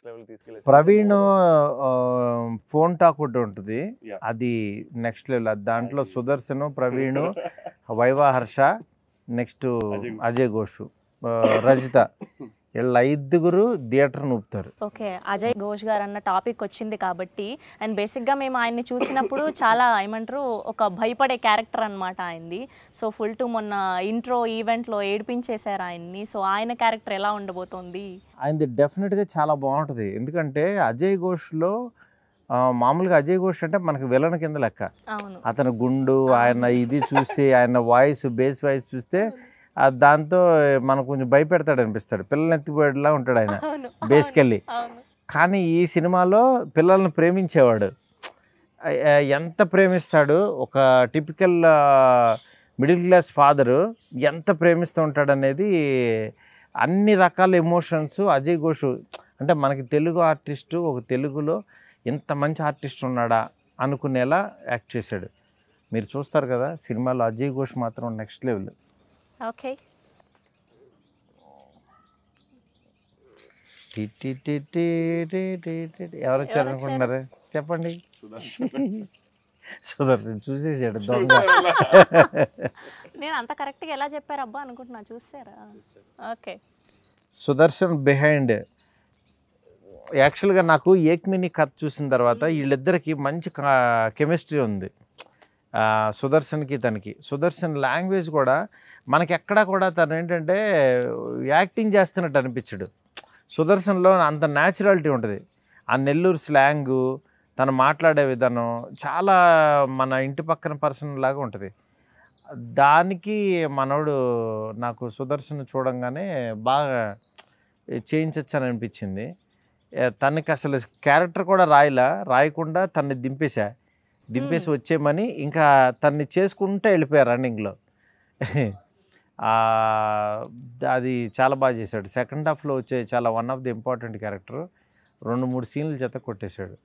Next level తీసుకెళ్ళి Praveen phone talk ఒకటి ఉంటుంది అది నెక్స్ట్ లెవెల్ దాంట్లో సుదర్శను ప్రవీణ్ వైవా హర్ష నెక్స్ట్ అజయ్ ఘోష్ రజిత వీళ్ళ ఐదుగురు థియేటర్ నూపుతారు ఓకే అజయ్ ఘోష్ గారు అన్న టాపిక్ వచ్చింది కాబట్టి అండ్ బేసిక్గా మేము ఆయన్ని చూసినప్పుడు చాలా ఏమంటారు ఒక భయపడే క్యారెక్టర్ అనమాట ఆయనది సో ఫుల్ టు మొన్న ఇంట్రో ఈవెంట్లో ఏడిపించేశారు ఆయన్ని సో ఆయన క్యారెక్టర్ ఎలా ఉండబోతోంది ఆయనది డెఫినెట్గా చాలా బాగుంటుంది ఎందుకంటే అజయ్ ఘోష్లో మామూలుగా అజయ్ ఘోష్ అంటే మనకు విలన్ కింద లెక్క అతని గుండు ఆయన ఇది చూసి ఆయన వాయిస్ బేస్ వాయిస్ చూస్తే దాంతో మనకు కొంచెం భయపెడతాడు అనిపిస్తాడు పిల్లల్ని ఎత్తిపోయేలా ఉంటాడు ఆయన బేసికల్లీ కానీ ఈ సినిమాలో పిల్లల్ని ప్రేమించేవాడు ఎంత ప్రేమిస్తాడు ఒక టిపికల్ మిడిల్ క్లాస్ ఫాదరు ఎంత ప్రేమిస్తూ ఉంటాడు అనేది అన్ని రకాల ఎమోషన్స్ అజయ్ ఘోషు అంటే మనకి తెలుగు ఆర్టిస్టు ఒక తెలుగులో ఇంత మంచి ఆర్టిస్ట్ ఉన్నాడా అనుకునేలా యాక్ట్ చేశాడు మీరు చూస్తారు కదా సినిమాలో అజయ్ ఘోష్ మాత్రం నెక్స్ట్ లెవెల్ Okay. ఎవరు వచ్చారు చెప్పండి సుదర్శన్ చూసేసాడు దొంగ నేను అంత కరెక్ట్గా ఎలా చెప్పారు అబ్బా అనుకుంటున్నా చూసారా ఓకే సుదర్శన్ బిహైండ్ యాక్చువల్గా నాకు ఏక్మిని కథ చూసిన తర్వాత వీళ్ళిద్దరికి మంచి కెమిస్ట్రీ ఉంది సుదర్శన్కి తనకి సుదర్శన్ లాంగ్వేజ్ కూడా మనకి ఎక్కడా కూడా తను ఏంటంటే యాక్టింగ్ చేస్తున్నట్టు అనిపించడు సుదర్శన్లో అంత న్యాచురాలిటీ ఉంటుంది ఆ నెల్లూరు స్లాంగు తను మాట్లాడే విధానం చాలా మన ఇంటి పక్కన పర్సన్ లాగా ఉంటుంది దానికి మనోడు నాకు సుదర్శన్ చూడంగానే బాగా చేయించచ్చని అనిపించింది తనకి అసలు క్యారెక్టర్ కూడా రాయలా రాయకుండా తనని దింపేశా దింపేసి వచ్చేయమని ఇంకా తన్ని చేసుకుంటే వెళ్ళిపోయారు రన్నింగ్లో అది చాలా బాగా చేశాడు సెకండ్ హాఫ్లో వచ్చే చాలా one of the important character రెండు మూడు సీన్ల చేత కొట్టేశాడు